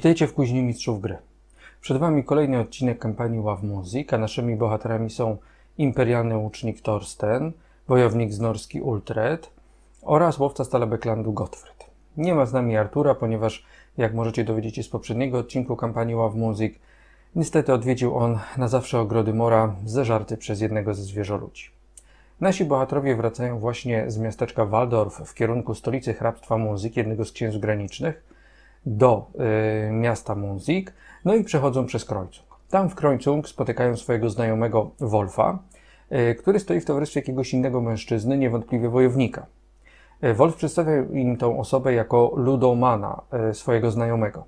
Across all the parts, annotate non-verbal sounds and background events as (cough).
Witajcie w Kuźni Mistrzów Gry. Przed Wami kolejny odcinek kampanii Ław Music, a naszymi bohaterami są imperialny łucznik Thorsten, wojownik z Norski Ultred oraz łowca stala Becklandu Gottfried. Nie ma z nami Artura, ponieważ, jak możecie dowiedzieć się z poprzedniego odcinku kampanii Ław Music, niestety odwiedził on na zawsze ogrody mora zeżarty przez jednego ze zwierzoludzi. Nasi bohaterowie wracają właśnie z miasteczka Waldorf w kierunku stolicy hrabstwa Muzyk, jednego z księstw granicznych, do y, miasta Munzig, no i przechodzą przez Krońcung. Tam w Krońcung spotykają swojego znajomego Wolfa, y, który stoi w towarzystwie jakiegoś innego mężczyzny, niewątpliwie wojownika. Y, Wolf przedstawia im tą osobę jako ludomana, y, swojego znajomego.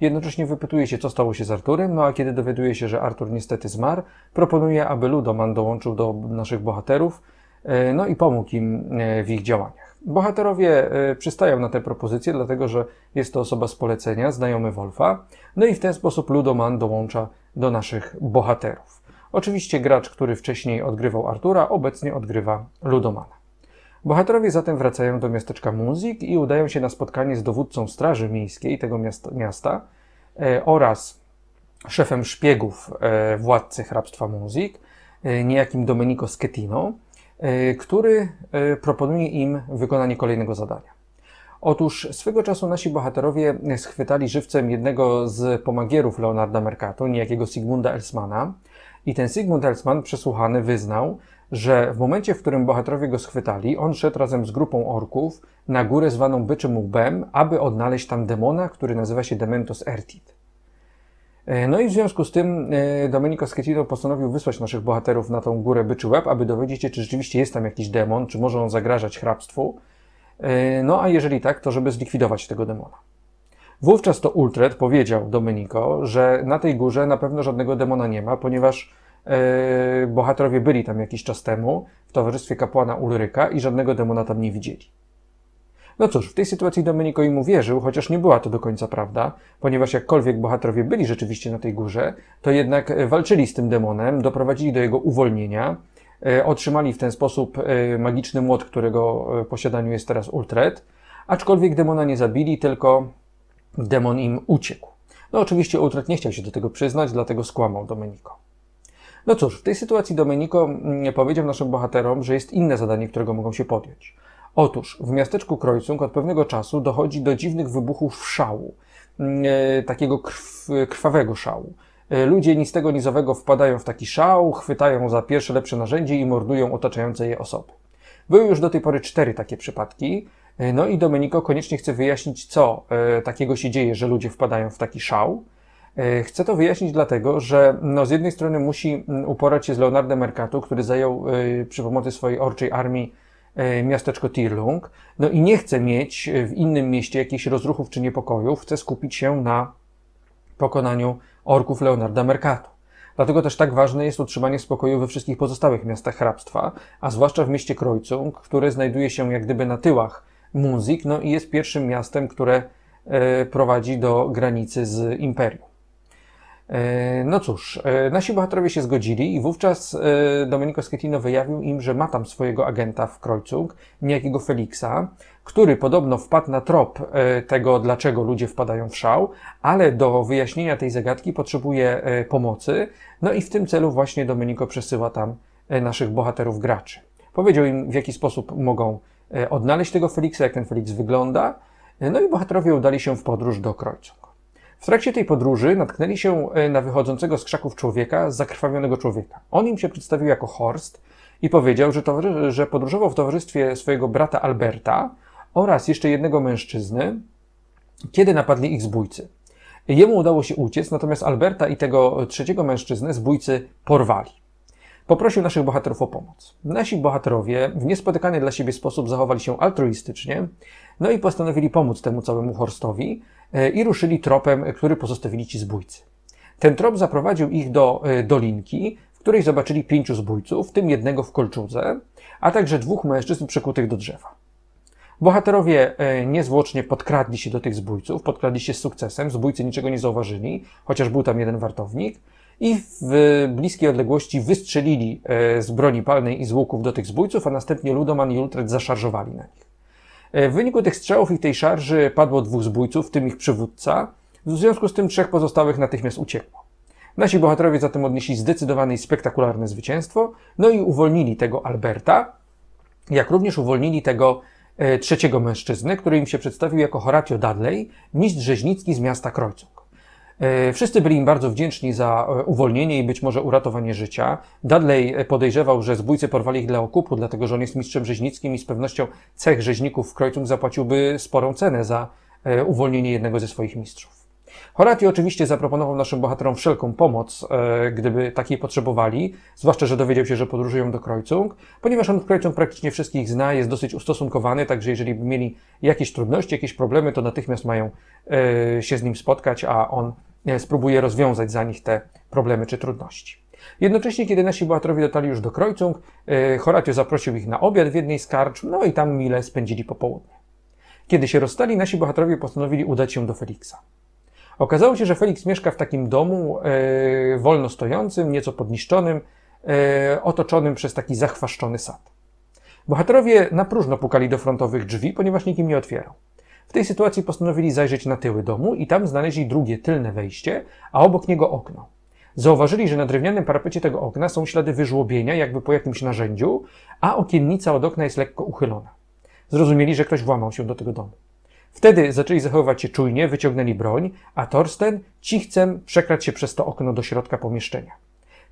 Jednocześnie wypytuje się, co stało się z Arturem, no a kiedy dowiaduje się, że Artur niestety zmarł, proponuje, aby ludoman dołączył do naszych bohaterów, y, no i pomógł im w ich działaniach. Bohaterowie e, przystają na tę propozycję, dlatego że jest to osoba z polecenia, znajomy Wolfa. No i w ten sposób Ludoman dołącza do naszych bohaterów. Oczywiście gracz, który wcześniej odgrywał Artura, obecnie odgrywa Ludomana. Bohaterowie zatem wracają do miasteczka Muzik i udają się na spotkanie z dowódcą Straży Miejskiej tego miasta, e, oraz szefem szpiegów e, władcy hrabstwa Muzik, niejakim Domenico Schettino. E, który e, proponuje im wykonanie kolejnego zadania. Otóż swego czasu nasi bohaterowie schwytali żywcem jednego z pomagierów Leonarda Mercato, niejakiego Sigmunda Elsmana, i ten Sigmund Elsman przesłuchany wyznał, że w momencie, w którym bohaterowie go schwytali, on szedł razem z grupą orków na górę zwaną Byczym Łbem, aby odnaleźć tam demona, który nazywa się Dementos Ertit. E, no i w związku z tym e, Domenico Schettino postanowił wysłać naszych bohaterów na tą górę Byczy Łeb, aby dowiedzieć się, czy rzeczywiście jest tam jakiś demon, czy może on zagrażać hrabstwu. E, no a jeżeli tak, to żeby zlikwidować tego demona. Wówczas to Ultred powiedział Domenico, że na tej górze na pewno żadnego demona nie ma, ponieważ bohaterowie byli tam jakiś czas temu w towarzystwie kapłana Ulryka i żadnego demona tam nie widzieli. No cóż, w tej sytuacji Domenico im uwierzył, chociaż nie była to do końca prawda, ponieważ jakkolwiek bohaterowie byli rzeczywiście na tej górze, to jednak e, walczyli z tym demonem, doprowadzili do jego uwolnienia, e, otrzymali w ten sposób e, magiczny młot, którego posiadaniu jest teraz Ultret, aczkolwiek demona nie zabili, tylko demon im uciekł. No oczywiście Ultret nie chciał się do tego przyznać, dlatego skłamał Domenico. No cóż, w tej sytuacji Domenico mm, powiedział naszym bohaterom, że jest inne zadanie, którego mogą się podjąć. Otóż w miasteczku Krojcung od pewnego czasu dochodzi do dziwnych wybuchów szału, mm, e, takiego krw, krwawego szału. E, ludzie ni tego nizowego wpadają w taki szał, chwytają za pierwsze lepsze narzędzie i mordują otaczające je osoby. Były już do tej pory cztery takie przypadki, e, no i Domenico koniecznie chce wyjaśnić, co e, takiego się dzieje, że ludzie wpadają w taki szał. E, Chcę to wyjaśnić dlatego, że no, z jednej strony musi mm, uporać się z Leonardem Mercato, który zajął e, przy pomocy swojej orczej armii E, miasteczko Tirlung, no i nie chce mieć e, w innym mieście jakichś rozruchów czy niepokojów, chce skupić się na pokonaniu orków Leonarda Mercato. Dlatego też tak ważne jest utrzymanie spokoju we wszystkich pozostałych miastach hrabstwa, a zwłaszcza w mieście Krojcung, które znajduje się jak gdyby na tyłach Munzik, no i jest pierwszym miastem, które e, prowadzi do granicy z imperium. E, no cóż, e, nasi bohaterowie się zgodzili i wówczas e, Domenico Schettino wyjawił im, że ma tam swojego agenta w Krojcug, niejakiego Feliksa, który podobno wpadł na trop tego, dlaczego ludzie wpadają w szał, ale do wyjaśnienia tej zagadki potrzebuje pomocy. No i w tym celu właśnie Domenico przesyła tam naszych bohaterów graczy. Powiedział im, w jaki sposób mogą odnaleźć tego Feliksa, jak ten Feliks wygląda. No i bohaterowie udali się w podróż do Krojcug. W trakcie tej podróży natknęli się e, na wychodzącego z krzaków człowieka, zakrwawionego człowieka. On im się przedstawił jako Horst i powiedział, że, że podróżował w towarzystwie swojego brata Alberta oraz jeszcze jednego mężczyzny, kiedy napadli ich zbójcy. Jemu udało się uciec, natomiast Alberta i tego trzeciego mężczyznę zbójcy porwali. Poprosił naszych bohaterów o pomoc. Nasi bohaterowie w niespotykany dla siebie sposób zachowali się altruistycznie, no i postanowili pomóc temu całemu Horstowi e, i ruszyli tropem, e, który pozostawili ci zbójcy. Ten trop zaprowadził ich do e, dolinki, w której zobaczyli pięciu zbójców, w tym jednego w kolczudze, a także dwóch mężczyzn przekutych do drzewa. Bohaterowie niezwłocznie podkradli się do tych zbójców, podkradli się z sukcesem, zbójcy niczego nie zauważyli, chociaż był tam jeden wartownik – i w bliskiej odległości wystrzelili e, z broni palnej i z łuków do tych zbójców, a następnie Ludoman i Ultred zaszarżowali na nich. E, w wyniku tych strzałów i tej szarży padło dwóch zbójców, w tym ich przywódca, w związku z tym trzech pozostałych natychmiast uciekło. Nasi bohaterowie zatem odnieśli zdecydowane i spektakularne zwycięstwo, no i uwolnili tego Alberta, jak również uwolnili tego e, trzeciego mężczyznę, który im się przedstawił jako Horatio Dudley, mistrz rzeźnicki z miasta Krojcuk. E, wszyscy byli im bardzo wdzięczni za e, uwolnienie i być może uratowanie życia. Dudley e, podejrzewał, że zbójcy porwali ich dla okupu, dlatego że on jest mistrzem rzeźnickim i z pewnością cech rzeźników w Kreuzung zapłaciłby sporą cenę za uwolnienie jednego ze swoich mistrzów. Horati oczywiście zaproponował naszym bohaterom wszelką pomoc, e, gdyby takiej potrzebowali, zwłaszcza, że dowiedział się, że podróżują do Krojcung, ponieważ on w Krojcung praktycznie wszystkich zna, jest dosyć ustosunkowany, także jeżeli by mieli jakieś trudności, jakieś problemy, to natychmiast mają e, się z nim spotkać, a on e, spróbuje rozwiązać za nich te problemy czy trudności. Jednocześnie, kiedy nasi bohaterowie dotarli już do Krojcung, Horatio zaprosił ich na obiad w jednej z karcz, no i tam mile spędzili popołudnie. Kiedy się rozstali, nasi bohaterowie postanowili udać się do Feliksa. Okazało się, że Felix mieszka w takim domu e, wolno stojącym, nieco podniszczonym, e, otoczonym przez taki zachwaszczony sad. Bohaterowie na próżno pukali do frontowych drzwi, ponieważ nikim nie otwierał. W tej sytuacji postanowili zajrzeć na tyły domu i tam znaleźli drugie tylne wejście, a obok niego okno. Zauważyli, że na drewnianym parapecie tego okna są ślady wyżłobienia, jakby po jakimś narzędziu, a okiennica od okna jest lekko uchylona. Zrozumieli, że ktoś włamał się do tego domu. Wtedy zaczęli zachowywać się czujnie, wyciągnęli broń, a Torsten cichcem przekradł się przez to okno do środka pomieszczenia.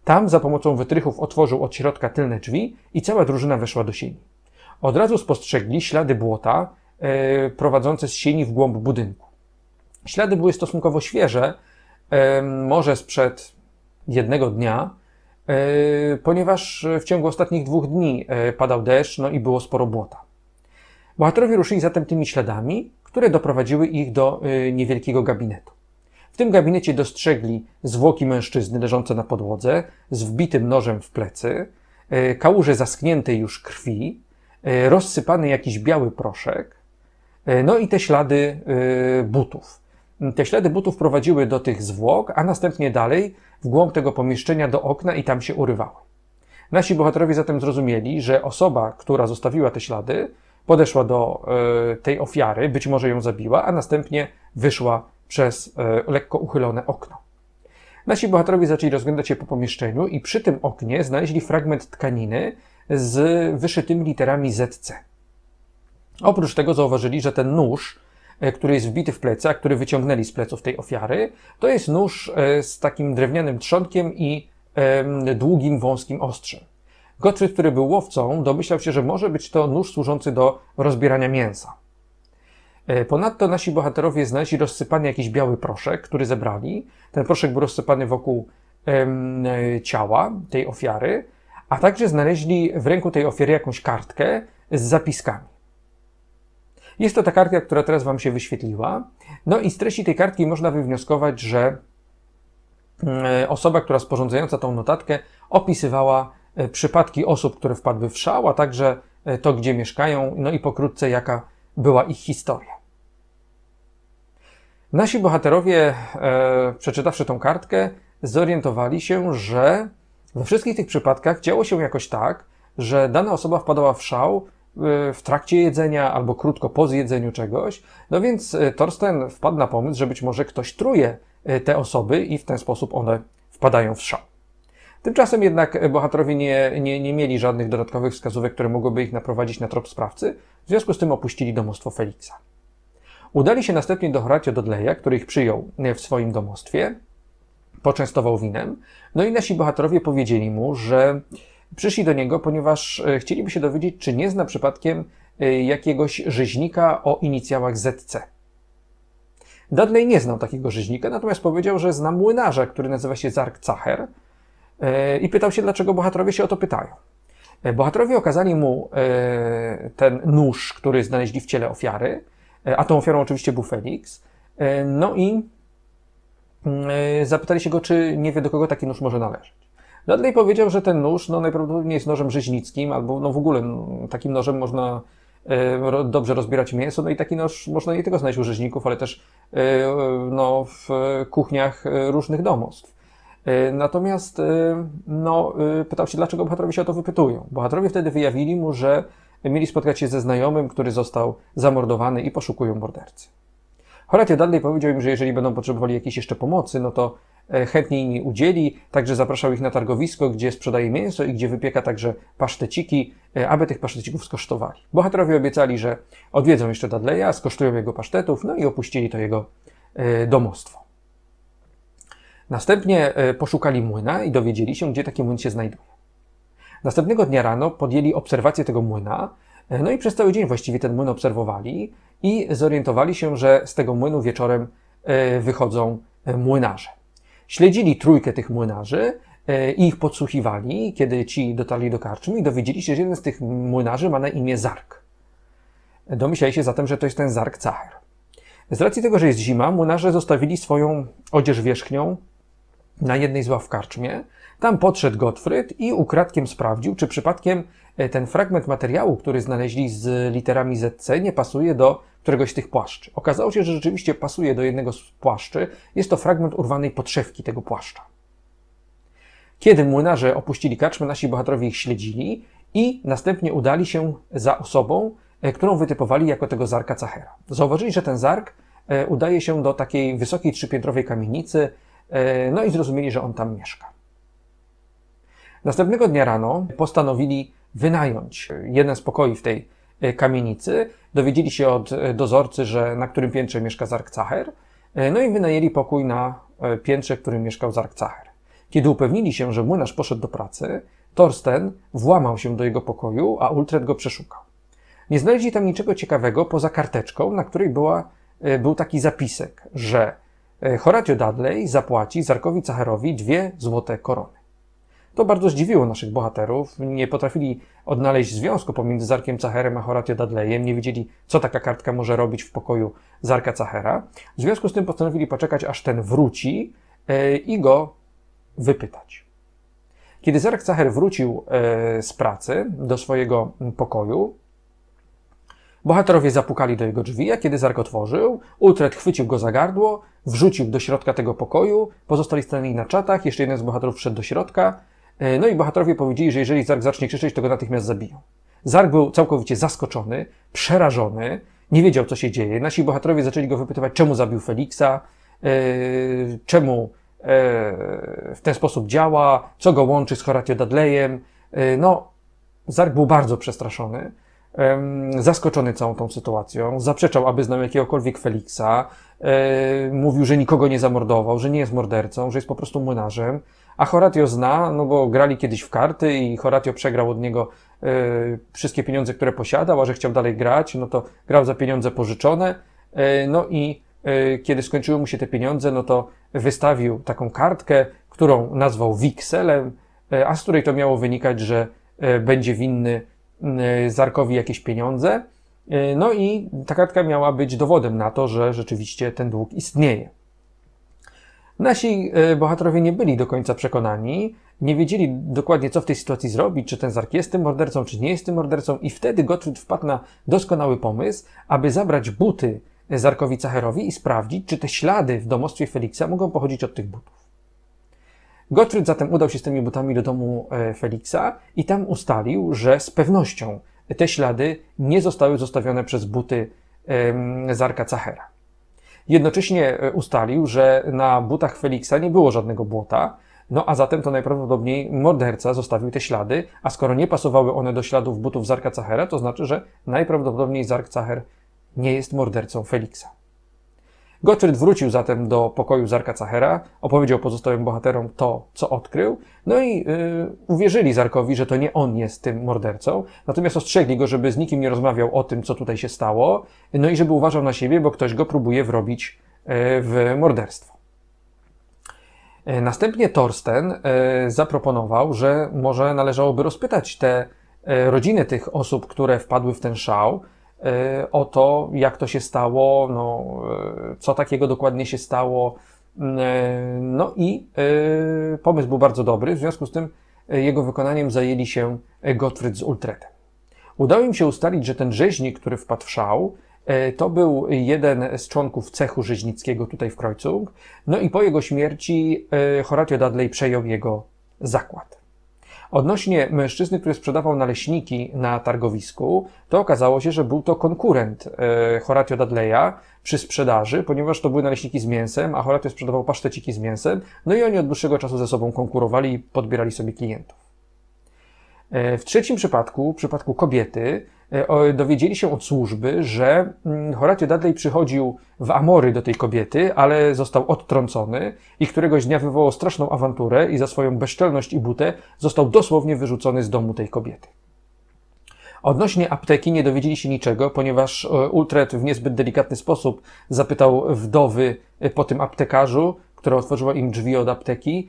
Tam za pomocą wytrychów otworzył od środka tylne drzwi i cała drużyna weszła do sieni. Od razu spostrzegli ślady błota yy, prowadzące z sieni w głąb budynku. Ślady były stosunkowo świeże, yy, może sprzed jednego dnia, yy, ponieważ w ciągu ostatnich dwóch dni padał deszcz no i było sporo błota. Bohaterowie ruszyli zatem tymi śladami, które doprowadziły ich do y, niewielkiego gabinetu. W tym gabinecie dostrzegli zwłoki mężczyzny leżące na podłodze z wbitym nożem w plecy, y, kałuże zaskniętej już krwi, y, rozsypany jakiś biały proszek, no i te ślady butów. Te ślady butów prowadziły do tych zwłok, a następnie dalej w głąb tego pomieszczenia do okna i tam się urywały. Nasi bohaterowie zatem zrozumieli, że osoba, która zostawiła te ślady, podeszła do e, tej ofiary, być może ją zabiła, a następnie wyszła przez e, lekko uchylone okno. Nasi bohaterowie zaczęli rozglądać się po pomieszczeniu i przy tym oknie znaleźli fragment tkaniny z wyszytymi literami ZC. Oprócz tego zauważyli, że ten nóż, e, który jest wbity w plecy, a który wyciągnęli z pleców tej ofiary, to jest nóż z takim drewnianym trzonkiem i długim, wąskim ostrzem. Gottfried, który był łowcą, domyślał się, że może być to nóż służący do rozbierania mięsa. E, ponadto nasi bohaterowie znaleźli rozsypany jakiś biały proszek, który zebrali. Ten proszek był rozsypany wokół em, e, ciała tej ofiary, a także znaleźli w ręku tej ofiary jakąś kartkę z zapiskami. Jest to ta kartka, która teraz Wam się wyświetliła. No i z treści tej kartki można wywnioskować, że mm, e, osoba, która sporządzająca tą notatkę opisywała E, przypadki osób, które wpadły w szał, a także e, to, gdzie mieszkają, no i pokrótce jaka była ich historia. Nasi bohaterowie, e, przeczytawszy tą kartkę, zorientowali się, że we wszystkich tych przypadkach działo się jakoś tak, że dana osoba wpadała w szał w trakcie jedzenia albo krótko po zjedzeniu czegoś. No więc Torsten wpadł na pomysł, że być może ktoś truje te osoby i w ten sposób one wpadają w szał. Tymczasem jednak bohaterowie nie, nie, nie mieli żadnych dodatkowych wskazówek, które mogłyby ich naprowadzić na trop sprawcy, w związku z tym opuścili domostwo Feliksa. Udali się następnie do Horatio Dodleya, który ich przyjął w swoim domostwie, poczęstował winem, no i nasi bohaterowie powiedzieli mu, że przyszli do niego, ponieważ e, chcieliby się dowiedzieć, czy nie zna przypadkiem e, jakiegoś rzeźnika o inicjałach ZC. Dudley nie znał takiego rzeźnika, natomiast powiedział, że zna młynarza, który nazywa się Zark Zacher, E, i pytał się, dlaczego bohaterowie się o to pytają. E, bohaterowie okazali mu e, ten nóż, który znaleźli w ciele ofiary, a tą ofiarą oczywiście był Felix. No i mm, zapytali się go, czy nie wie, do kogo taki nóż może należeć. Dudley powiedział, że ten nóż no, najprawdopodobniej jest nożem rzeźnickim, albo no, w ogóle no, takim nożem można dobrze rozbierać mięso, no i taki nóż można nie tylko znaleźć u rzeźników, ale też no, w kuchniach różnych domostw. E, natomiast e, no, e, pytał się, dlaczego bohaterowie się o to wypytują. Bohaterowie wtedy wyjawili mu, że mieli spotkać się ze znajomym, który został zamordowany i poszukują mordercy. Horatio Dudley powiedział im, że jeżeli będą potrzebowali jakiejś jeszcze pomocy, no to chętnie im udzieli, także zapraszał ich na targowisko, gdzie sprzedaje mięso i gdzie wypieka także paszteciki, aby tych pasztecików skosztowali. Bohaterowie obiecali, że odwiedzą jeszcze Dudleya, skosztują jego pasztetów, no i opuścili to jego domostwo. Następnie e, poszukali młyna i dowiedzieli się, gdzie taki młyn się znajduje. Następnego dnia rano podjęli obserwację tego młyna, e, no i przez cały dzień właściwie ten młyn obserwowali i zorientowali się, że z tego młynu wieczorem e, wychodzą młynarze. Śledzili trójkę tych młynarzy i ich podsłuchiwali, kiedy ci dotarli do karczmy i dowiedzieli się, że jeden z tych młynarzy ma na imię Zark. Domyślali się zatem, że to jest ten Zark Cacher. Z racji tego, że jest zima, młynarze zostawili swoją odzież wierzchnią na jednej z ław w karczmie. Tam podszedł Gottfried i ukradkiem sprawdził, czy przypadkiem e, ten fragment materiału, który znaleźli z literami ZC, nie pasuje do któregoś z tych płaszczy. Okazało się, że rzeczywiście pasuje do jednego z płaszczy. Jest to fragment urwanej podszewki tego płaszcza. Kiedy młynarze opuścili karczmę, nasi bohaterowie ich śledzili i następnie udali się za osobą, e, którą wytypowali jako tego zarka Cachera. Zauważyli, że ten zark e, udaje się do takiej wysokiej trzypiętrowej kamienicy, E, no i zrozumieli, że on tam mieszka. Następnego dnia rano postanowili wynająć jeden z pokoi w tej e, kamienicy. Dowiedzieli się od e, dozorcy, że na którym piętrze mieszka Zarkcacher, no i wynajęli pokój na piętrze, w którym mieszkał Zarkcacher. Kiedy upewnili się, że młynarz poszedł do pracy, Torsten włamał się do jego pokoju, a Ultret go przeszukał. Nie znaleźli tam niczego ciekawego poza karteczką, na której była, był taki zapisek, że E, Horatio Dudley zapłaci Zarkowi Cacherowi dwie złote korony. To bardzo zdziwiło naszych bohaterów. Nie potrafili odnaleźć związku pomiędzy Zarkiem Cacherem a Horatio Dudleyem. Nie wiedzieli, co taka kartka może robić w pokoju Zarka Cachera. W związku z tym postanowili poczekać, aż ten wróci e, i go wypytać. Kiedy Zark Cacher wrócił e, z pracy do swojego pokoju, Bohaterowie zapukali do jego drzwi, a kiedy otworzył, Ultred chwycił go za gardło, wrzucił do środka tego pokoju, pozostali stanęli na czatach, jeszcze jeden z bohaterów wszedł do środka, e, no i bohaterowie powiedzieli, że jeżeli Zark zacznie krzyczeć, to go natychmiast zabiją. Zark był całkowicie zaskoczony, przerażony, nie wiedział, co się dzieje. Nasi bohaterowie zaczęli go wypytywać, czemu zabił Feliksa, yy, czemu yy, w ten sposób działa, co go łączy z Horatio Dudleyem. Yy, no, Zark był bardzo przestraszony zaskoczony całą tą sytuacją, zaprzeczał, aby znał jakiegokolwiek Feliksa, mówił, że nikogo nie zamordował, że nie jest mordercą, że jest po prostu młynarzem, a Horatio zna, no bo grali kiedyś w karty i Horatio przegrał od niego wszystkie pieniądze, które posiadał, a że chciał dalej grać, no to grał za pieniądze pożyczone, no i kiedy skończyły mu się te pieniądze, no to wystawił taką kartkę, którą nazwał Wikselem, a z której to miało wynikać, że będzie winny Y, Zarkowi jakieś pieniądze. Y, no i ta kartka miała być dowodem na to, że rzeczywiście ten dług istnieje. Nasi y, bohaterowie nie byli do końca przekonani, nie wiedzieli dokładnie, co w tej sytuacji zrobić, czy ten Zark jest tym mordercą, czy nie jest tym mordercą, i wtedy Gottfried wpadł na doskonały pomysł, aby zabrać buty Zarkowi Cacherowi i sprawdzić, czy te ślady w domostwie Feliksa mogą pochodzić od tych butów. Gottfried zatem udał się z tymi butami do domu e, Feliksa i tam ustalił, że z pewnością te ślady nie zostały zostawione przez buty Zarka Cachera. Jednocześnie e, ustalił, że na butach Feliksa nie było żadnego błota, no a zatem to najprawdopodobniej morderca zostawił te ślady, a skoro nie pasowały one do śladów butów Zarka Cachera, to znaczy, że najprawdopodobniej Zark Cacher nie jest mordercą Feliksa. Gottfried wrócił zatem do pokoju Zarka Cachera, opowiedział pozostałym bohaterom to, co odkrył, no i yy, uwierzyli Zarkowi, że to nie on jest tym mordercą, natomiast ostrzegli go, żeby z nikim nie rozmawiał o tym, co tutaj się stało, no i żeby uważał na siebie, bo ktoś go próbuje wrobić yy, w morderstwo. Y, następnie Torsten y, zaproponował, że może należałoby rozpytać te y, rodziny tych osób, które wpadły w ten szał, E, o to, jak to się stało, no, e, co takiego dokładnie się stało. Mm, e, no i pomysł był bardzo dobry, w związku z tym jego wykonaniem zajęli się Gottfried z Ultretem. Udało im się ustalić, że ten rzeźnik, który wpadł w szał, to był jeden z członków cechu rzeźnickiego tutaj w Krojcung. No i po jego śmierci Horatio Dudley przejął jego zakład. Odnośnie mężczyzny, który sprzedawał naleśniki na targowisku, to okazało się, że był to konkurent e, Horatio Dudleya przy sprzedaży, ponieważ to były naleśniki z mięsem, a Horatio sprzedawał paszteciki z mięsem, no i oni od dłuższego czasu ze sobą konkurowali i podbierali sobie klientów. E, w trzecim przypadku, w przypadku kobiety, E, dowiedzieli się od służby, że mm, Horatio Dudley przychodził w amory do tej kobiety, ale został odtrącony i któregoś dnia wywołał straszną awanturę i za swoją bezczelność i butę został dosłownie wyrzucony z domu tej kobiety. Odnośnie apteki nie dowiedzieli się niczego, ponieważ e, Ultret w niezbyt delikatny sposób zapytał wdowy e, po tym aptekarzu, która otworzyła im drzwi od apteki,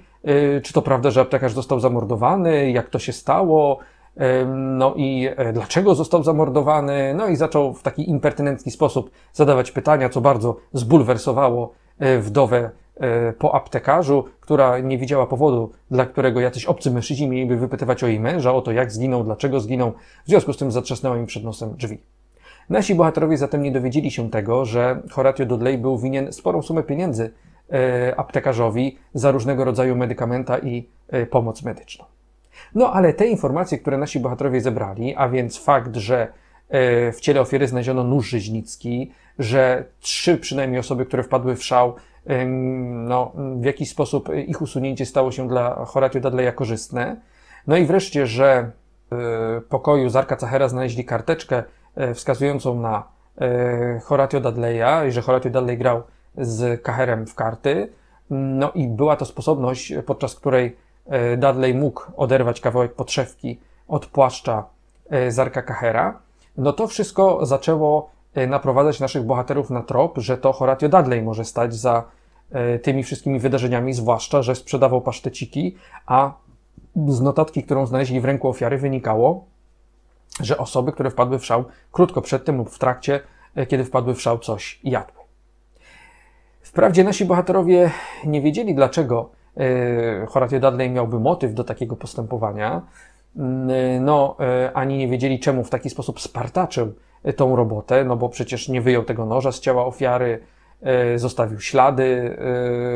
czy to prawda, że aptekarz został zamordowany, jak to się stało, no i e, dlaczego został zamordowany? No i zaczął w taki impertynentny sposób zadawać pytania, co bardzo zbulwersowało e, wdowę e, po aptekarzu, która nie widziała powodu, dla którego jacyś obcy mężczyźni mieliby wypytywać o jej męża, o to jak zginął, dlaczego zginął. W związku z tym zatrzasnęła im przed nosem drzwi. Nasi bohaterowie zatem nie dowiedzieli się tego, że Horatio Dudley był winien sporą sumę pieniędzy aptekarzowi za różnego rodzaju medykamenta i pomoc medyczną. No ale te informacje, które nasi bohaterowie zebrali, a więc fakt, że e, w ciele ofiary znaleziono nóż rzeźnicki, że trzy przynajmniej osoby, które wpadły w szał, no, w jakiś sposób ich usunięcie stało się dla Horatio Dudleya korzystne. No i wreszcie, że e, w pokoju Zarka Cachera znaleźli karteczkę e, wskazującą na Horatio Dudleya i że Horatio Dudley grał z Cacherem w karty. No i była to sposobność, podczas której E, Dudley mógł oderwać kawałek podszewki od płaszcza e, Zarka Kachera, no to wszystko zaczęło e, naprowadzać naszych bohaterów na trop, że to Horatio Dudley może stać za tymi wszystkimi wydarzeniami, zwłaszcza, że sprzedawał paszteciki, a z notatki, którą znaleźli w ręku ofiary, wynikało, że osoby, które wpadły w szał krótko przed tym lub w trakcie, kiedy wpadły w szał, coś jadły. Wprawdzie nasi bohaterowie nie wiedzieli, dlaczego E, Horatio Dudley miałby motyw do takiego postępowania, mm, e, no e, ani nie wiedzieli czemu w taki sposób spartaczył tą robotę, no bo przecież nie wyjął tego noża z ciała ofiary, zostawił ślady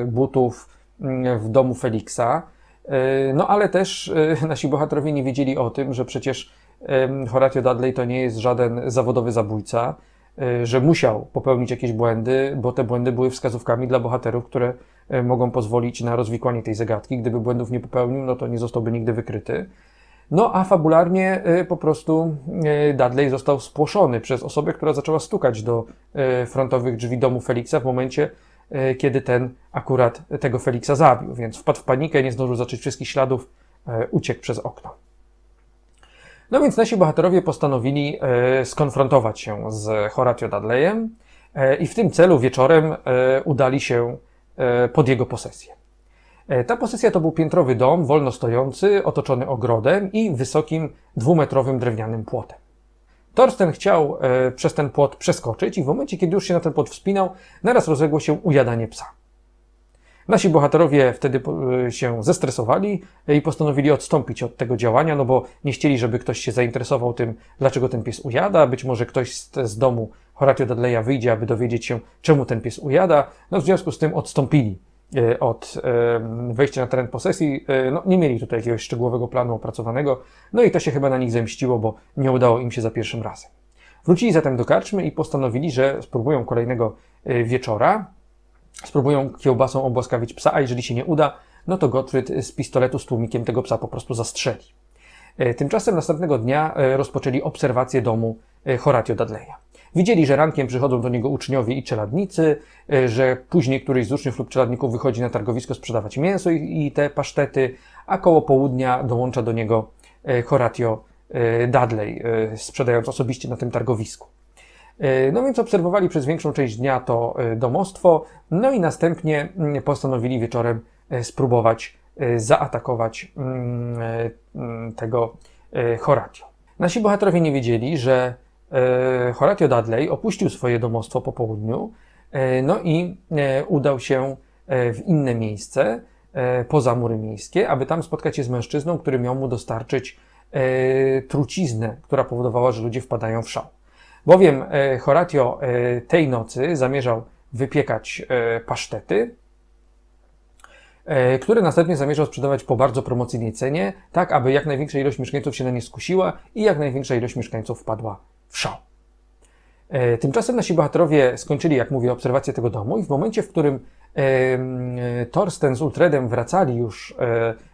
butów mm, w domu Feliksa. No ale też (laughs) nasi bohaterowie nie wiedzieli o tym, że przecież Horatio Dudley to nie jest żaden zawodowy zabójca, że musiał popełnić jakieś błędy, bo te błędy były wskazówkami dla bohaterów, które E, mogą pozwolić na rozwikłanie tej zagadki. Gdyby błędów nie popełnił, no to nie zostałby nigdy wykryty. No a fabularnie e, po prostu e, Dudley został spłoszony przez osobę, która zaczęła stukać do frontowych drzwi domu Felixa w momencie, kiedy ten akurat tego Felixa zabił, więc wpadł w panikę, nie zdążył zacząć wszystkich śladów, uciekł przez okno. No więc nasi bohaterowie postanowili skonfrontować się z Horatio Dudleyem i w tym celu wieczorem udali się E, pod jego posesję. E, ta posesja to był piętrowy dom, wolno stojący, otoczony ogrodem i wysokim dwumetrowym drewnianym płotem. Torsten chciał e, przez ten płot przeskoczyć i w momencie, kiedy już się na ten płot wspinał, naraz rozległo się ujadanie psa. Nasi bohaterowie wtedy e, się zestresowali i postanowili odstąpić od tego działania, no bo nie chcieli, żeby ktoś się zainteresował tym, dlaczego ten pies ujada. Być może ktoś z, z domu Horatio Dudleya wyjdzie, aby dowiedzieć się, czemu ten pies ujada. No w związku z tym odstąpili e, od wejścia na teren posesji. E, no, nie mieli tutaj jakiegoś szczegółowego planu opracowanego, no i to się chyba na nich zemściło, bo nie udało im się za pierwszym razem. Wrócili zatem do karczmy i postanowili, że spróbują kolejnego wieczora, Spróbują kiełbasą obłaskawić psa, a jeżeli się nie uda, no to Gottfried z pistoletu z tłumikiem tego psa po prostu zastrzeli. E, tymczasem następnego dnia e, rozpoczęli obserwację domu e, Horatio Dudleya. Widzieli, że rankiem przychodzą do niego uczniowie i czeladnicy, że później któryś z uczniów lub czeladników wychodzi na targowisko sprzedawać mięso i te pasztety, a koło południa dołącza do niego Horatio Dudley, sprzedając osobiście na tym targowisku. E, no więc obserwowali przez większą część dnia to e, domostwo, no i następnie mm, postanowili wieczorem e, spróbować zaatakować mm, mm, tego Horatio. Nasi bohaterowie nie wiedzieli, że Horatio Dudley opuścił swoje domostwo po południu, no i udał się w inne miejsce, poza mury miejskie, aby tam spotkać się z mężczyzną, który miał mu dostarczyć truciznę, która powodowała, że ludzie wpadają w szał. Bowiem e, Horatio e, tej nocy zamierzał wypiekać e, pasztety, które następnie zamierzał sprzedawać po bardzo promocyjnej cenie, tak aby jak największa ilość mieszkańców się na nie skusiła i jak największa ilość mieszkańców wpadła w szał. Tymczasem nasi bohaterowie skończyli, jak mówię, obserwację tego domu i w momencie, w którym Torsten z Ultredem wracali już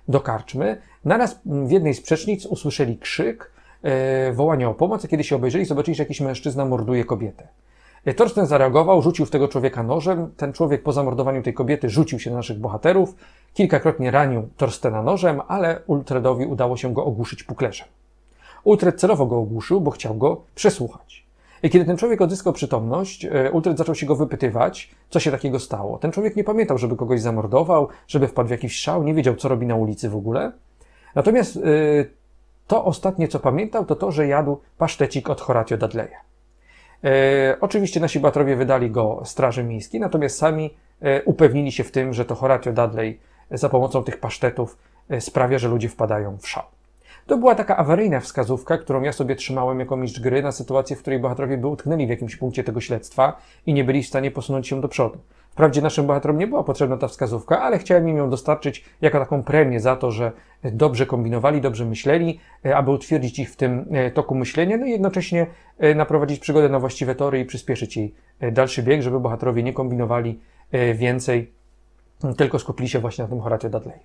do karczmy, naraz w jednej z przecznic usłyszeli krzyk, E, wołania o pomoc, a kiedy się obejrzeli, zobaczyli, że jakiś mężczyzna morduje kobietę. E, Torsten zareagował, rzucił w tego człowieka nożem. Ten człowiek po zamordowaniu tej kobiety rzucił się na naszych bohaterów. Kilkakrotnie ranił Torstena nożem, ale Ultredowi udało się go ogłuszyć puklerzem. Ultred celowo go ogłuszył, bo chciał go przesłuchać. I kiedy ten człowiek odzyskał przytomność, e, Ultred zaczął się go wypytywać, co się takiego stało. Ten człowiek nie pamiętał, żeby kogoś zamordował, żeby wpadł w jakiś szał, nie wiedział, co robi na ulicy w ogóle. Natomiast yy, to ostatnie, co pamiętał, to to, że jadł pasztecik od Horatio Dudleya. E, oczywiście nasi batrowie wydali go Straży Miejskiej, natomiast sami e, upewnili się w tym, że to Horatio Dudley e, za pomocą tych pasztetów e, sprawia, że ludzie wpadają w szał. To była taka awaryjna wskazówka, którą ja sobie trzymałem jako mistrz gry na sytuację, w której bohaterowie by utknęli w jakimś punkcie tego śledztwa i nie byli w stanie posunąć się do przodu. Wprawdzie naszym bohaterom nie była potrzebna ta wskazówka, ale chciałem im ją dostarczyć jako taką premię za to, że dobrze kombinowali, dobrze myśleli, e, aby utwierdzić ich w tym e, toku myślenia, no i jednocześnie e, naprowadzić przygodę na właściwe tory i przyspieszyć jej dalszy bieg, żeby bohaterowie nie kombinowali więcej, tylko skupili się właśnie na tym Horatio Dudleyu.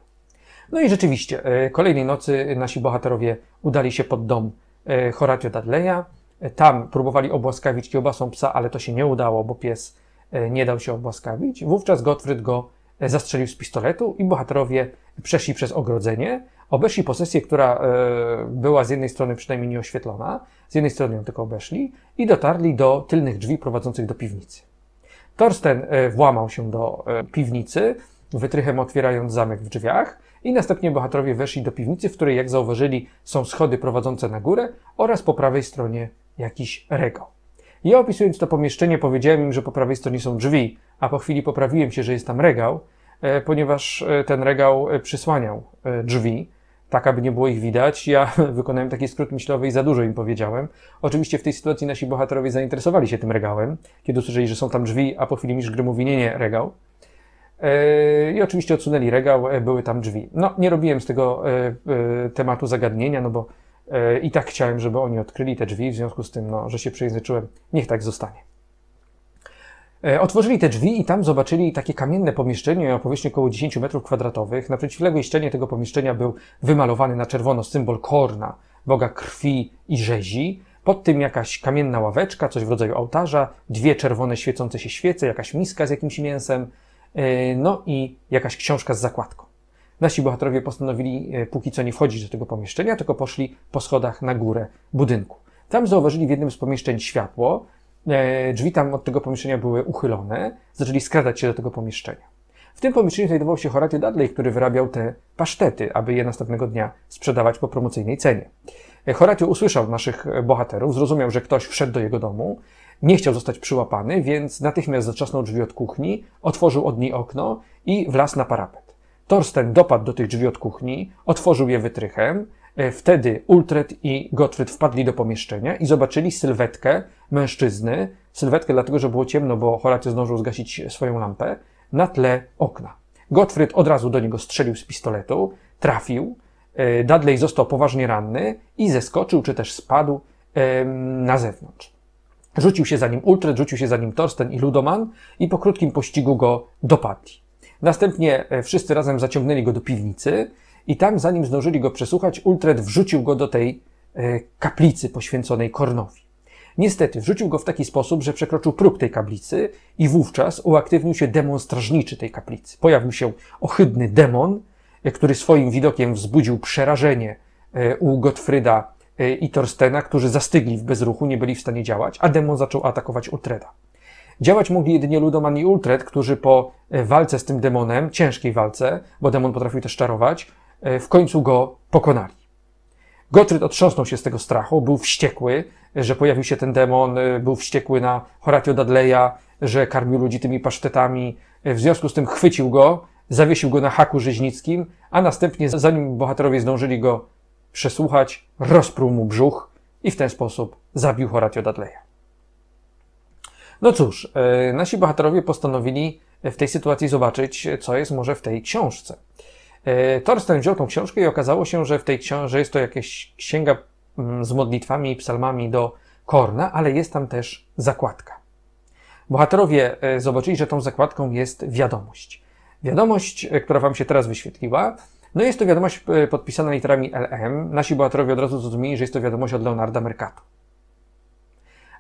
No i rzeczywiście, kolejnej nocy nasi bohaterowie udali się pod dom Horatio Dudleya. Tam próbowali obłaskawić kiełbasą psa, ale to się nie udało, bo pies E, nie dał się obłaskawić. Wówczas Gottfried go e, zastrzelił z pistoletu i bohaterowie przeszli przez ogrodzenie, obeszli posesję, która e, była z jednej strony przynajmniej nieoświetlona, z jednej strony ją tylko obeszli i dotarli do tylnych drzwi prowadzących do piwnicy. Torsten włamał się do piwnicy, wytrychem otwierając zamek w drzwiach i następnie bohaterowie weszli do piwnicy, w której, jak zauważyli, są schody prowadzące na górę oraz po prawej stronie jakiś rego. Ja opisując to pomieszczenie powiedziałem im, że po prawej stronie są drzwi, a po chwili poprawiłem się, że jest tam regał, e, ponieważ e, ten regał e, przysłaniał drzwi, tak aby nie było ich widać. Ja (laughs) wykonałem taki skrót myślowy i za dużo im powiedziałem. Oczywiście w tej sytuacji nasi bohaterowie zainteresowali się tym regałem, kiedy usłyszeli, że są tam drzwi, a po chwili mistrz gry mówi, nie, nie, regał. I oczywiście odsunęli regał, były tam drzwi. No, nie robiłem z tego tematu zagadnienia, no bo E, I tak chciałem, żeby oni odkryli te drzwi, w związku z tym, no, że się przejęzyczyłem, niech tak zostanie. E, otworzyli te drzwi i tam zobaczyli takie kamienne pomieszczenie o powierzchni około 10 metrów kwadratowych. Na przeciwległej ścianie tego pomieszczenia był wymalowany na czerwono symbol Korna, boga krwi i rzezi. Pod tym jakaś kamienna ławeczka, coś w rodzaju ołtarza, dwie czerwone świecące się świece, jakaś miska z jakimś mięsem, e, no i jakaś książka z zakładką. Nasi bohaterowie postanowili e, póki co nie wchodzić do tego pomieszczenia, tylko poszli po schodach na górę budynku. Tam zauważyli w jednym z pomieszczeń światło, e, drzwi tam od tego pomieszczenia były uchylone, zaczęli skradać się do tego pomieszczenia. W tym pomieszczeniu znajdował się Horatio Dudley, który wyrabiał te pasztety, aby je następnego dnia sprzedawać po promocyjnej cenie. E, Horatio usłyszał naszych bohaterów, zrozumiał, że ktoś wszedł do jego domu, nie chciał zostać przyłapany, więc natychmiast zatrzasnął drzwi od kuchni, otworzył od niej okno i wlazł na parapet. Torsten dopadł do tych drzwi od kuchni, otworzył je wytrychem. E, wtedy Ultred i Gottfried wpadli do pomieszczenia i zobaczyli sylwetkę mężczyzny, sylwetkę dlatego, że było ciemno, bo Horacio zdążył zgasić swoją lampę, na tle okna. Gottfried od razu do niego strzelił z pistoletu, trafił, e, Dudley został poważnie ranny i zeskoczył, czy też spadł na zewnątrz. Rzucił się za nim Ultred, rzucił się za nim Torsten i Ludoman i po krótkim pościgu go dopadli. Następnie e, wszyscy razem zaciągnęli go do piwnicy i tam, zanim zdążyli go przesłuchać, Ultred wrzucił go do tej e, kaplicy poświęconej Kornowi. Niestety wrzucił go w taki sposób, że przekroczył próg tej kaplicy i wówczas uaktywnił się demon strażniczy tej kaplicy. Pojawił się ohydny demon, e, który swoim widokiem wzbudził przerażenie u Gottfryda i Torstena, którzy zastygli w bezruchu, nie byli w stanie działać, a demon zaczął atakować Ultreda. Działać mogli jedynie Ludoman i Ultret, którzy po e, walce z tym demonem, ciężkiej walce, bo demon potrafił też czarować, e, w końcu go pokonali. Gotryd otrząsnął się z tego strachu, był wściekły, że pojawił się ten demon, e, był wściekły na Horatio Dudleya, że karmił ludzi tymi pasztetami. W związku z tym chwycił go, zawiesił go na haku rzeźnickim, a następnie, zanim bohaterowie zdążyli go przesłuchać, rozpruł mu brzuch i w ten sposób zabił Horatio Dudleya. No cóż, e, nasi bohaterowie postanowili w tej sytuacji zobaczyć, co jest może w tej książce. Torsten wziął tą książkę i okazało się, że w tej książce jest to jakaś księga mm, z modlitwami i psalmami do Korna, ale jest tam też zakładka. Bohaterowie e, zobaczyli, że tą zakładką jest wiadomość. Wiadomość, e, która wam się teraz wyświetliła, no jest to wiadomość podpisana literami LM. Nasi bohaterowie od razu zrozumieli, że jest to wiadomość od Leonarda Mercatu.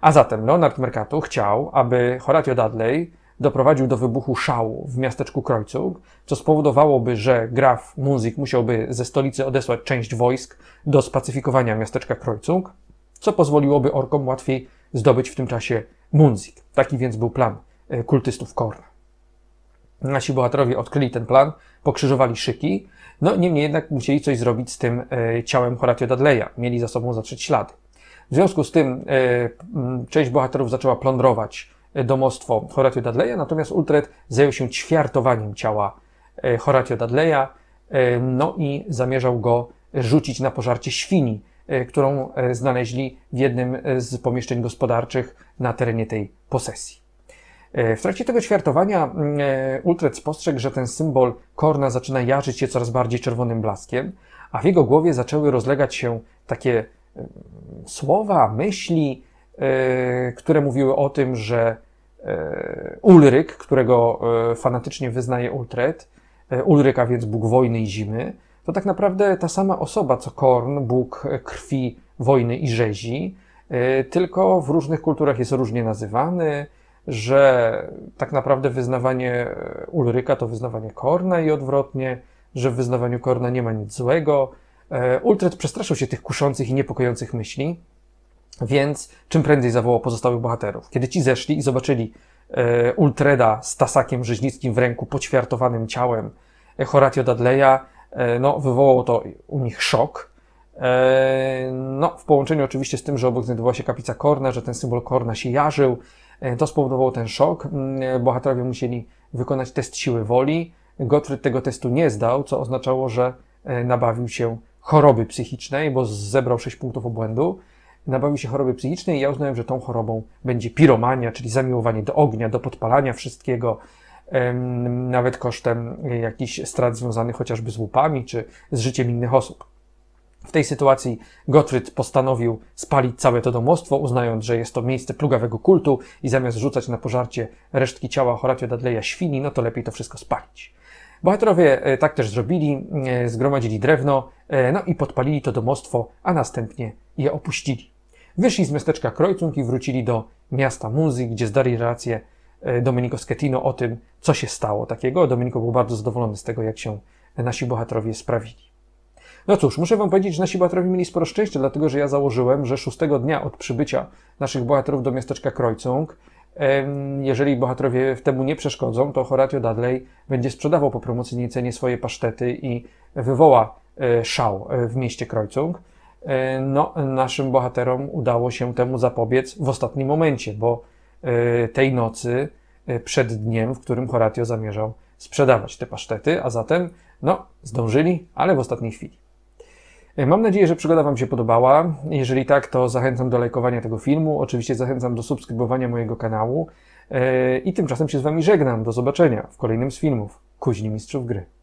A zatem Leonard Mercato chciał, aby Horatio Dudley doprowadził do wybuchu szału w miasteczku Krojcug, co spowodowałoby, że graf Munzig musiałby ze stolicy odesłać część wojsk do spacyfikowania miasteczka Krojcug, co pozwoliłoby orkom łatwiej zdobyć w tym czasie Munzig. Taki więc był plan e, kultystów Korn. Nasi bohaterowie odkryli ten plan, pokrzyżowali szyki, no niemniej jednak musieli coś zrobić z tym e, ciałem Horatio Dudleya. Mieli za sobą zatrzeć ślady. W związku z tym e, część bohaterów zaczęła plądrować e, domostwo Horatio Dudleya, natomiast Ulred zajął się ćwiartowaniem ciała e, Horatio Dudleya, no i zamierzał go rzucić na pożarcie świni, którą znaleźli w jednym z pomieszczeń gospodarczych na terenie tej posesji. W trakcie tego ćwiartowania Ulred spostrzegł, że ten symbol korna zaczyna jarzyć się coraz bardziej czerwonym blaskiem, a w jego głowie zaczęły rozlegać się takie słowa, myśli, e, które mówiły o tym, że e, Ulryk, którego e, fanatycznie wyznaje Ultret, Ulryk, a więc Bóg wojny i zimy, to tak naprawdę ta sama osoba co Korn, Bóg krwi, wojny i rzezi, tylko w różnych kulturach jest różnie nazywany, że tak naprawdę wyznawanie Ulryka to wyznawanie Korna i odwrotnie, że w wyznawaniu Korna nie ma nic złego, E, Ultret przestraszył się tych kuszących i niepokojących myśli, więc czym prędzej zawołał pozostałych bohaterów. Kiedy ci zeszli i zobaczyli e, Ultreda z tasakiem rzeźnickim w ręku, poćwiartowanym ciałem Horatio Dudleya, e, no, wywołało to u nich szok. no, w połączeniu oczywiście z tym, że obok znajdowała się kaplica Korna, że ten symbol Korna się jarzył, to spowodowało ten szok. Mm, bohaterowie musieli wykonać test siły woli. Gottfried tego testu nie zdał, co oznaczało, że nabawił się choroby psychicznej, bo zebrał 6 punktów obłędu, nabawił się choroby psychicznej i ja uznałem, że tą chorobą będzie piromania, czyli zamiłowanie do ognia, do podpalania wszystkiego, nawet kosztem jakichś strat związanych chociażby z łupami czy z życiem innych osób. W tej sytuacji Gottfried postanowił spalić całe to domostwo, uznając, że jest to miejsce plugawego kultu i zamiast rzucać na pożarcie resztki ciała Horatio Dudleya świni, no to lepiej to wszystko spalić. Bohaterowie e, tak też zrobili, e, zgromadzili drewno, e, no i podpalili to domostwo, a następnie je opuścili. Wyszli z miasteczka Krojcung i wrócili do miasta Muzy, gdzie zdali relację Domenico Schettino o tym, co się stało takiego. Domenico był bardzo zadowolony z tego, jak się nasi bohaterowie sprawili. No cóż, muszę wam powiedzieć, że nasi bohaterowie mieli sporo szczęścia, dlatego że ja założyłem, że szóstego dnia od przybycia naszych bohaterów do miasteczka Krojcung jeżeli bohaterowie w temu nie przeszkodzą, to Horatio Dudley będzie sprzedawał po promocyjnej cenie swoje pasztety i wywoła e, szał e, w mieście Kreuzung. E, no, naszym bohaterom udało się temu zapobiec w ostatnim momencie, bo tej nocy przed dniem, w którym Horatio zamierzał sprzedawać te pasztety, a zatem, no, zdążyli, ale w ostatniej chwili. E, mam nadzieję, że przygoda Wam się podobała. Jeżeli tak, to zachęcam do lajkowania tego filmu. Oczywiście zachęcam do subskrybowania mojego kanału. E, I tymczasem się z Wami żegnam. Do zobaczenia w kolejnym z filmów Kuźni Mistrzów Gry.